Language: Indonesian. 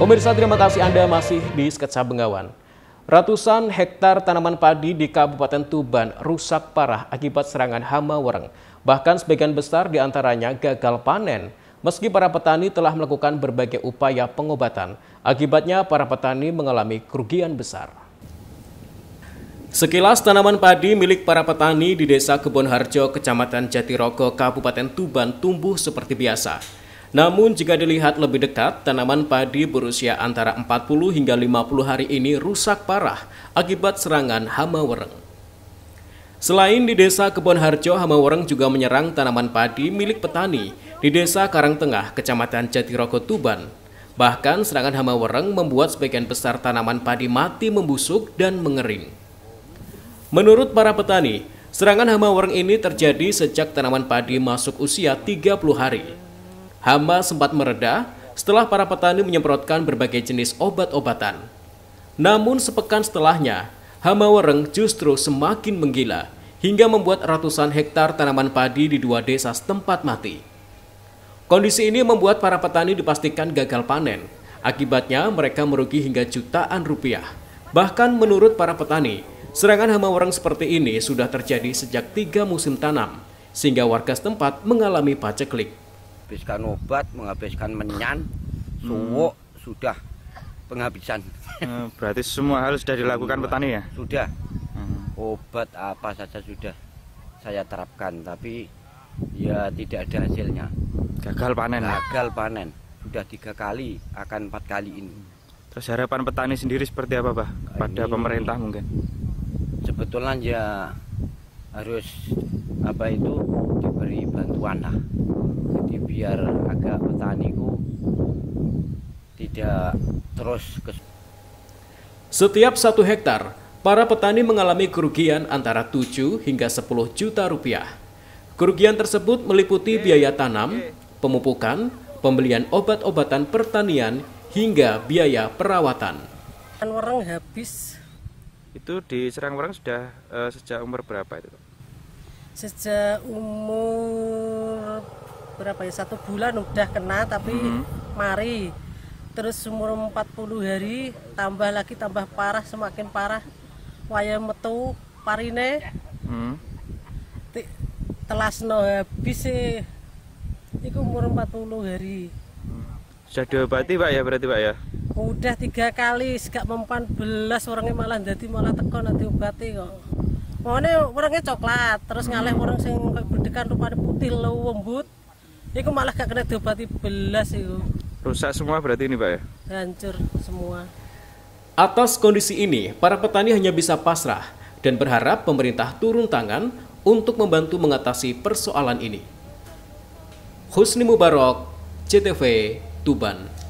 Pemirsa terima kasih Anda masih di Sketsa Bengawan. Ratusan hektar tanaman padi di Kabupaten Tuban rusak parah akibat serangan hama wereng. Bahkan sebagian besar diantaranya gagal panen. Meski para petani telah melakukan berbagai upaya pengobatan, akibatnya para petani mengalami kerugian besar. Sekilas tanaman padi milik para petani di Desa Kebonharjo, Kecamatan Jatirogo, Kabupaten Tuban tumbuh seperti biasa. Namun jika dilihat lebih dekat, tanaman padi berusia antara 40 hingga 50 hari ini rusak parah akibat serangan hama wereng. Selain di desa Kebon Harjo, hama wereng juga menyerang tanaman padi milik petani di desa Karangtengah, kecamatan Jatiroko, Tuban. Bahkan serangan hama wereng membuat sebagian besar tanaman padi mati membusuk dan mengering. Menurut para petani, serangan hama wereng ini terjadi sejak tanaman padi masuk usia 30 hari. Hama sempat mereda setelah para petani menyemprotkan berbagai jenis obat-obatan. Namun sepekan setelahnya, hama wereng justru semakin menggila hingga membuat ratusan hektar tanaman padi di dua desa setempat mati. Kondisi ini membuat para petani dipastikan gagal panen. Akibatnya mereka merugi hingga jutaan rupiah. Bahkan menurut para petani, Serangan hama wereng seperti ini sudah terjadi sejak tiga musim tanam, sehingga warga setempat mengalami paceklik menghabiskan obat, menghabiskan menyan, hmm. suwuk hmm. sudah penghabisan. Eh, berarti semua harus sudah dilakukan semua. petani ya? Sudah. Hmm. Obat apa saja sudah saya terapkan, tapi ya tidak ada hasilnya. Gagal panen. Ya? Gagal panen. Sudah tiga kali, akan empat kali ini. Terus harapan petani sendiri seperti apa, Pak? Pada ini, pemerintah mungkin? Sebetulnya ya harus apa itu diberi bantuan lah biar agak petaniku tidak terus ke setiap satu hektar para petani mengalami kerugian antara 7 hingga 10 juta rupiah. Kerugian tersebut meliputi biaya tanam, pemupukan, pembelian obat-obatan pertanian, hingga biaya perawatan. orang kan habis. Itu diserang orang sudah uh, sejak umur berapa itu? Sejak umur berapa ya satu bulan udah kena tapi mm -hmm. mari terus umur 40 hari tambah lagi tambah parah semakin parah wayang metu parine hmm. telas no habis sih e. itu umur 40 hari mm-hmm. sudah diobati pak ya berarti pak ya udah tiga kali sejak mempan belas orangnya malah jadi malah tekan nanti obati kok pokoknya orangnya coklat terus ngalih mm-hmm. orang sing berdekan rupanya putih lembut Iku malah gak kena diobati belas itu. Rusak semua berarti ini, Pak ya? Hancur semua. Atas kondisi ini, para petani hanya bisa pasrah dan berharap pemerintah turun tangan untuk membantu mengatasi persoalan ini. Husni Mubarok, CTV, Tuban.